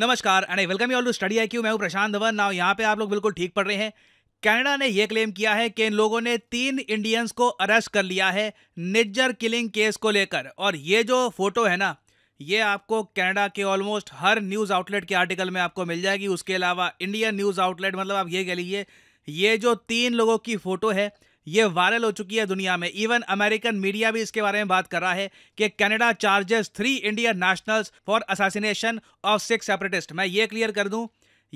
नमस्कार and I welcome you all to Study I Q मैं हूं प्रशांत धवन नाउ यहाँ पे आप लोग बिल्कुल ठीक पढ़ रहे हैं कनाडा ने यह क्लेम किया है कि इन लोगों ने तीन इंडियंस को अरेस्ट कर लिया है निज्जर किलिंग केस को लेकर और ये जो फोटो है ना ये आपको कनाडा के ऑलमोस्ट हर न्यूज़ आउटलेट के आर्टिकल में आपको मिल जाएगी उसके अलावा इंडियन न्यूज़ आउटलेट मतलब आप ये कह लीजिए ये जो तीन लोगों की फ़ोटो है ये वायरल हो चुकी है दुनिया में इवन अमेरिकन मीडिया भी इसके बारे में बात कर रहा है कि Canada charges three Indian nationals for assassination of Sikh separatist मैं ये क्लियर कर दूं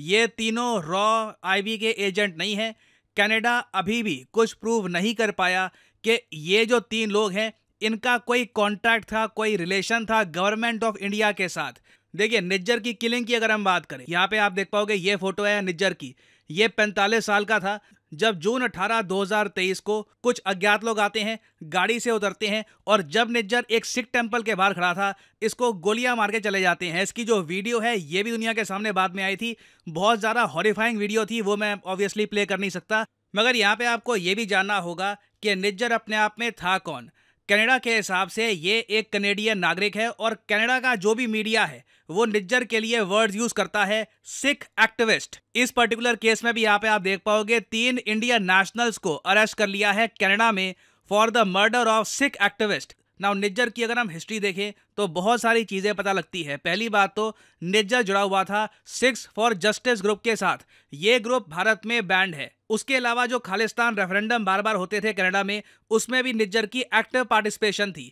ये तीनों रॉ आईवी के एजेंट नहीं हैं कनाडा अभी भी कुछ प्रूव नहीं कर पाया कि ये जो तीन लोग हैं इनका कोई कॉन्ट्रैक्ट था कोई रिलेशन था गवर्नमेंट ऑफ इंडिया के साथ देखिए निज्जर की किलिंग की अगर हम बात करें यहाँ पे आप देख पाओगे ये फोटो है निज्जर की ये पैंतालीस साल का था जब जून 18 2023 को कुछ अज्ञात लोग आते हैं गाड़ी से उतरते हैं और जब निज्जर एक सिख टेम्पल के बाहर खड़ा था इसको गोलियां मार के चले जाते हैं इसकी जो वीडियो है ये भी दुनिया के सामने बाद में आई थी बहुत ज़्यादा हॉरीफाइंग वीडियो थी वो मैं ऑब्वियसली प्ले कर नहीं सकता मगर यहाँ पे आपको ये भी जानना होगा कि निज्जर अपने आप में था कौन कनाडा के हिसाब से ये एक कनेडियन नागरिक है और कनाडा का जो भी मीडिया है वो निज्जर के लिए वर्ड यूज करता है सिख एक्टिविस्ट इस पर्टिकुलर केस में भी यहाँ पे आप देख पाओगे तीन इंडियन नेशनल्स को अरेस्ट कर लिया है कनाडा में for the murder of Sikh activist now Nijjar की अगर हम हिस्ट्री देखें तो बहुत सारी चीज़ें पता लगती है पहली बात तो निज्जर जुड़ा हुआ था सिक्स फॉर जस्टिस ग्रुप के साथ ये ग्रुप भारत में बैंड है उसके अलावा जो खालिस्तान रेफरेंडम बार बार होते थे कनाडा में उसमें भी निज्जर की एक्टिव पार्टिसिपेशन थी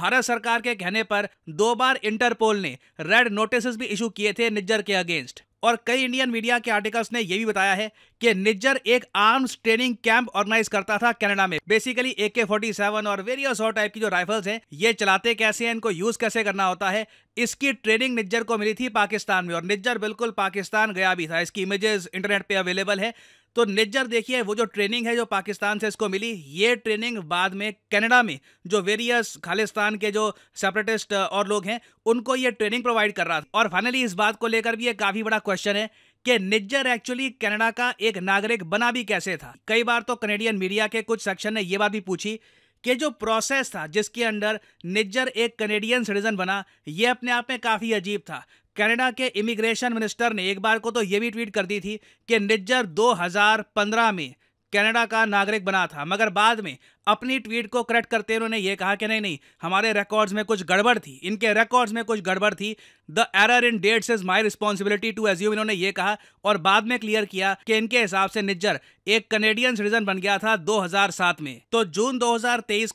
भारत सरकार के कहने पर दो बार इंटरपोल ने रेड नोटिस भी इशू किए थे निज्जर के अगेंस्ट और कई इंडियन मीडिया के आर्टिकल्स ने यह भी बताया है कि निज्जर एक आर्म्स ट्रेनिंग कैंप ऑर्गेनाइज करता था कनाडा में basically A K forty seven और वेरियस और टाइप की जो राइफल्स हैं ये चलाते कैसे हैं इनको यूज कैसे करना होता है इसकी ट्रेनिंग निज्जर को मिली थी पाकिस्तान में और निज्जर बिल्कुल पाकिस्तान गया भी था इसकी इमेजेस इंटरनेट पे अवेलेबल है तो निज्जर देखिए वो जो ट्रेनिंग है जो पाकिस्तान से इसको मिली ये ट्रेनिंग बाद में कनाडा में जो वेरियस खालिस्तान के जो सेपरेटिस्ट और लोग हैं उनको ये ट्रेनिंग प्रोवाइड कर रहा था और फाइनली इस बात को लेकर भी ये काफी बड़ा क्वेश्चन है कि निज्जर एक्चुअली कनाडा का एक नागरिक बना भी कैसे था कई बार तो कनेडियन मीडिया के कुछ सेक्शन ने यह बात भी पूछी कि जो प्रोसेस था जिसके अंडर निज्जर एक कनेडियन सिटीजन बना यह अपने आप में काफ़ी अजीब था कनाडा के इमिग्रेशन मिनिस्टर ने एक बार को तो यह भी ट्वीट कर दी थी कि निज्जर 2015 में कनाडा का नागरिक बना था मगर बाद में अपनी ट्वीट को करेक्ट करते हुए उन्होंने ये कहा कि नहीं नहीं हमारे रिकॉर्ड्स में कुछ गड़बड़ थी इनके रिकॉर्ड्स में कुछ गड़बड़ थी the error in dates is my responsibility to assume इन्होंने ये कहा और बाद में क्लियर किया कि इनके हिसाब से निज्जर एक कनेडियन सिटीजन बन गया था दो में तो जून दो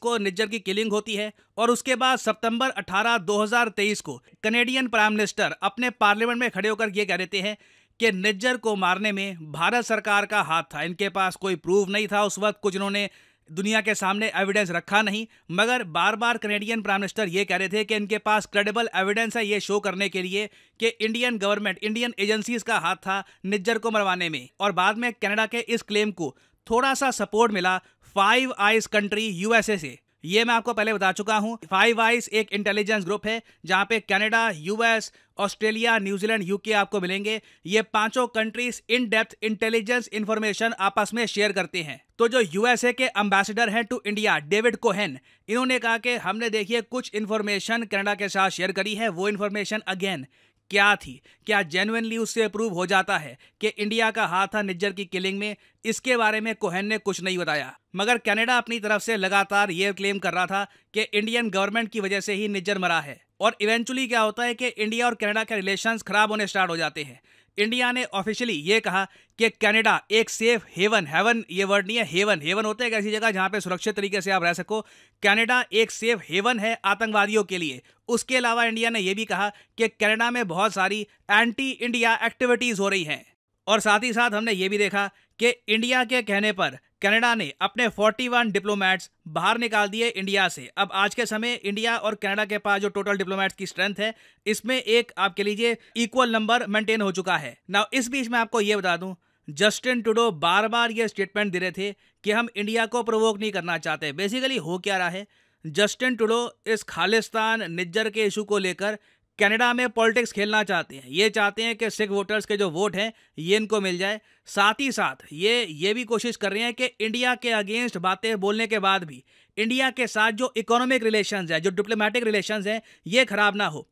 को निज्जर की किलिंग होती है और उसके बाद सितंबर 18 2023 को कनेडियन प्राइम मिनिस्टर अपने पार्लियामेंट में खड़े होकर ये कह देते हैं कि निज्जर को मारने में भारत सरकार का हाथ था इनके पास कोई प्रूफ नहीं था उस वक्त कुछ इन्होंने दुनिया के सामने एविडेंस रखा नहीं मगर बार बार कनेडियन प्राइम मिनिस्टर ये कह रहे थे कि इनके पास क्रेडिबल एविडेंस है ये शो करने के लिए कि इंडियन गवर्नमेंट इंडियन एजेंसीज का हाथ था निज्जर को मरवाने में और बाद में कनाडा के इस क्लेम को थोड़ा सा सपोर्ट मिला फाइव आइज कंट्री यूएसए से ये मैं आपको पहले बता चुका हूँ फाइव वाइस एक इंटेलिजेंस ग्रुप है जहाँ पे Canada US Australia New Zealand UK आपको मिलेंगे ये पांचों countries in depth intelligence information आपस में शेयर करते हैं तो जो यूएसए के अम्बेसडर हैं टू इंडिया डेविड कोहेन इन्होंने कहा कि हमने देखिए कुछ इन्फॉर्मेशन कनाडा के साथ शेयर करी है वो इन्फॉर्मेशन अगेन क्या थी क्या जेनुअनली उससे अप्रूव हो जाता है कि इंडिया का हाथ था निज्जर की किलिंग में इसके बारे में कोहेन ने कुछ नहीं बताया मगर कनाडा अपनी तरफ से लगातार यह क्लेम कर रहा था कि इंडियन गवर्नमेंट की वजह से ही निज्जर मरा है और इवेंचुअली क्या होता है कि इंडिया और कनाडा के रिलेशंस खराब होने स्टार्ट हो जाते हैं इंडिया ने ऑफिशियली ये कहा कि कनाडा एक सेफ हेवन हेवन ये वर्ड नहीं है हेवन हेवन होता है ऐसी जगह जहां पे सुरक्षित तरीके से आप रह सको कनाडा एक सेफ हेवन है आतंकवादियों के लिए उसके अलावा इंडिया ने यह भी कहा कि कनाडा में बहुत सारी एंटी इंडिया एक्टिविटीज़ हो रही हैं और साथ ही साथ हमने ये भी देखा कि इंडिया के कहने पर कनाडा ने अपने 41 डिप्लोमेट्स बाहर निकाल दिए इंडिया से अब आज के समय इंडिया और कनाडा के पास जो टोटल डिप्लोमेट्स की स्ट्रेंथ है इसमें एक आप कह लीजिए इक्वल नंबर मेंटेन हो चुका है ना इस बीच में आपको ये बता दूं जस्टिन टूडो बार बार ये स्टेटमेंट दे रहे थे कि हम इंडिया को प्रोवोक नहीं करना चाहते बेसिकली हो क्या रहा है जस्टिन टूडो इस खालिस्तान निज्जर के इशू को लेकर कनाडा में पॉलिटिक्स खेलना चाहते हैं ये चाहते हैं कि सिख वोटर्स के जो वोट हैं ये इनको मिल जाए साथ ही साथ ये ये भी कोशिश कर रहे हैं कि इंडिया के अगेंस्ट बातें बोलने के बाद भी इंडिया के साथ जो इकोनॉमिक रिलेशंस है जो डिप्लोमेटिक रिलेशंस हैं ये ख़राब ना हो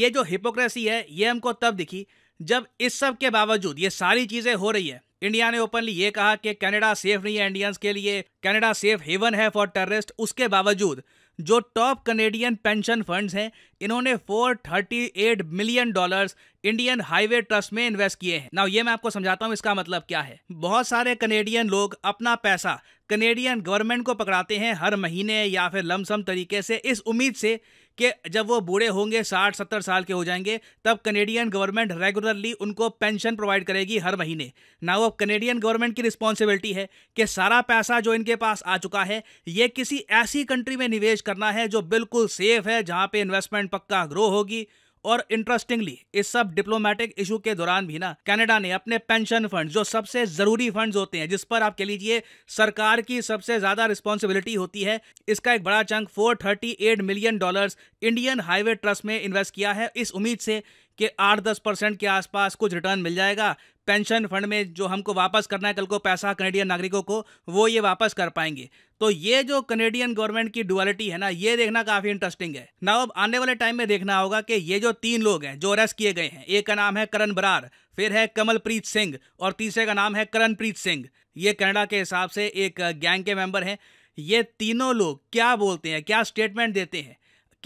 ये जो हिपोक्रेसी है ये हमको तब दिखी जब इस सब के बावजूद ये सारी चीज़ें हो रही है इंडिया ने ओपनली ये कहा कि कनाडा सेफ नहीं है इंडियंस के लिए कनाडा सेफ हेवन है फॉर टेररिस्ट उसके बावजूद जो टॉप कनेडियन पेंशन फंड्स हैं इन्होंने 438 million dollars Indian highway trust में इन्वेस्ट किए हैं नाउ ये मैं आपको समझाता हूँ इसका मतलब क्या है बहुत सारे कनेडियन लोग अपना पैसा कनेडियन गवर्नमेंट को पकड़ाते हैं हर महीने या फिर लमसम तरीके से इस उम्मीद से कि जब वो बूढ़े होंगे साठ सत्तर साल के हो जाएंगे तब कनेडियन गवर्नमेंट रेगुलरली उनको पेंशन प्रोवाइड करेगी हर महीने ना वो कनेडियन गवर्नमेंट की रिस्पॉन्सिबिलिटी है कि सारा पैसा जो इनके पास आ चुका है ये किसी ऐसी कंट्री में निवेश करना है जो बिल्कुल सेफ है जहाँ पे इन्वेस्टमेंट पक्का ग्रो होगी और इंटरेस्टिंगली इस सब डिप्लोमेटिक इशू के दौरान भी ना कनाडा ने अपने पेंशन फंड जो सबसे जरूरी फंड होते हैं जिस पर आप कह लीजिए सरकार की सबसे ज्यादा रिस्पॉन्सिबिलिटी होती है इसका एक बड़ा chunk 438 million dollars Indian highway trust में इन्वेस्ट किया है इस उम्मीद से कि आठ दस परसेंट के आसपास कुछ रिटर्न मिल जाएगा पेंशन फंड में जो हमको वापस करना है कल को पैसा कनेडियन नागरिकों को वो ये वापस कर पाएंगे तो ये जो कनेडियन गवर्नमेंट की डुअलिटी है ना ये देखना काफ़ी इंटरेस्टिंग है ना अब आने वाले टाइम में देखना होगा कि ये जो तीन लोग हैं जो अरेस्ट किए गए हैं एक का नाम है करण बरार फिर है कमलप्रीत सिंह और तीसरे का नाम है करणप्रीत सिंह ये कनाडा के हिसाब से एक गैंग के मेंबर हैं ये तीनों लोग क्या बोलते हैं क्या स्टेटमेंट देते हैं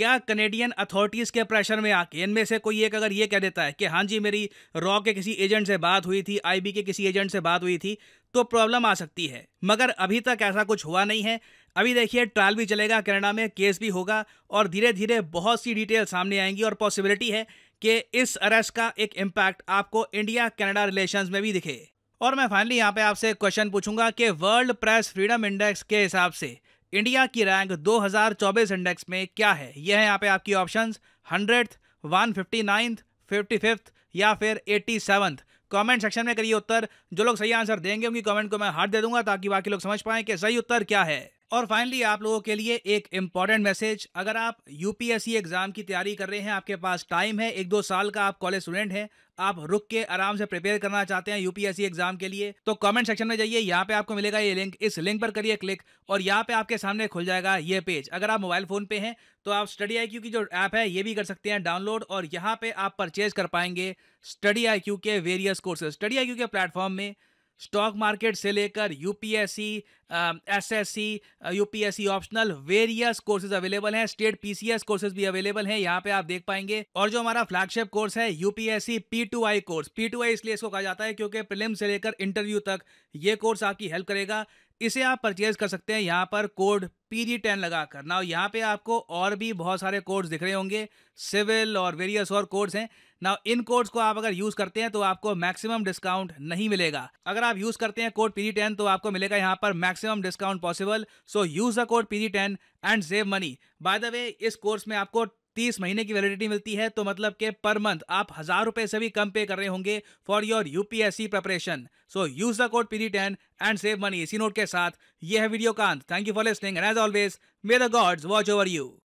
क्या कनेडियन अथॉरिटीज़ के प्रेशर में आके इनमें से कोई एक अगर ये कह देता है कि हाँ जी मेरी रॉ के किसी एजेंट से बात हुई थी आईबी के किसी एजेंट से बात हुई थी तो प्रॉब्लम आ सकती है मगर अभी तक ऐसा कुछ हुआ नहीं है अभी देखिए ट्रायल भी चलेगा कनाडा में केस भी होगा और धीरे धीरे बहुत सी डिटेल सामने आएंगी और पॉसिबिलिटी है कि इस अरेस्ट का एक इम्पैक्ट आपको इंडिया कनाडा रिलेशन में भी दिखे और मैं फाइनली यहाँ पे आपसे क्वेश्चन पूछूंगा कि वर्ल्ड प्रेस फ्रीडम इंडेक्स के हिसाब से इंडिया की रैंक 2024 इंडेक्स में क्या है यह है यहाँ पे आपकी options hundred one fifty ninth fifty fifth या फिर एट्टी कमेंट सेक्शन में करिए उत्तर जो लोग सही आंसर देंगे उनकी कमेंट को मैं हार दे दूंगा ताकि बाकी लोग समझ पाएं कि सही उत्तर क्या है और फाइनली आप लोगों के लिए एक इम्पॉर्टेंट मैसेज अगर आप यूपीएससी एग्ज़ाम की तैयारी कर रहे हैं आपके पास टाइम है एक दो साल का आप कॉलेज स्टूडेंट हैं आप रुक के आराम से प्रिपेयर करना चाहते हैं यूपीएससी एग्जाम के लिए तो कमेंट सेक्शन में जाइए यहाँ पे आपको मिलेगा ये लिंक इस लिंक पर करिए क्लिक और यहाँ पे आपके सामने खुल जाएगा ये पेज अगर आप मोबाइल फोन पे हैं तो आप स्टडी आई की जो ऐप है ये भी कर सकते हैं डाउनलोड और यहाँ पे आप परचेज कर पाएंगे स्टडी आई के वेरियस कोर्सेज स्टडी आई के प्लेटफॉर्म में स्टॉक मार्केट से लेकर UPSC SSC UPSC optional various courses available हैं स्टेट पीसीएस कोर्सेज भी अवेलेबल हैं यहाँ पे आप देख पाएंगे और जो हमारा फ्लैगशिप कोर्स है UPSC P two I course P two I इसलिए इसको कहा जाता है क्योंकि प्रिलिम से लेकर इंटरव्यू तक ये कोर्स आपकी हेल्प करेगा इसे आप परचेज कर सकते हैं यहाँ पर कोड पी जी टेन लगा कर ना यहाँ पे आपको और भी बहुत सारे कोड्स दिख रहे होंगे सिविल और वेरियस और कोड्स हैं ना इन कोड्स को आप अगर यूज़ करते हैं तो आपको मैक्सिमम डिस्काउंट नहीं मिलेगा अगर आप यूज़ करते हैं कोड पी जी टेन तो आपको मिलेगा यहाँ पर maximum discount possible so use the code P G ten and save money by the way इस कोर्स में आपको तीस महीने की वैलिडिटी मिलती है तो मतलब के पर मंथ आप हजार रुपए से भी कम पे कर रहे होंगे for your UPSC preparation so use the code PD ten and save money इसी नोट के साथ यह है वीडियो अंत thank you for listening and as always may the gods watch over you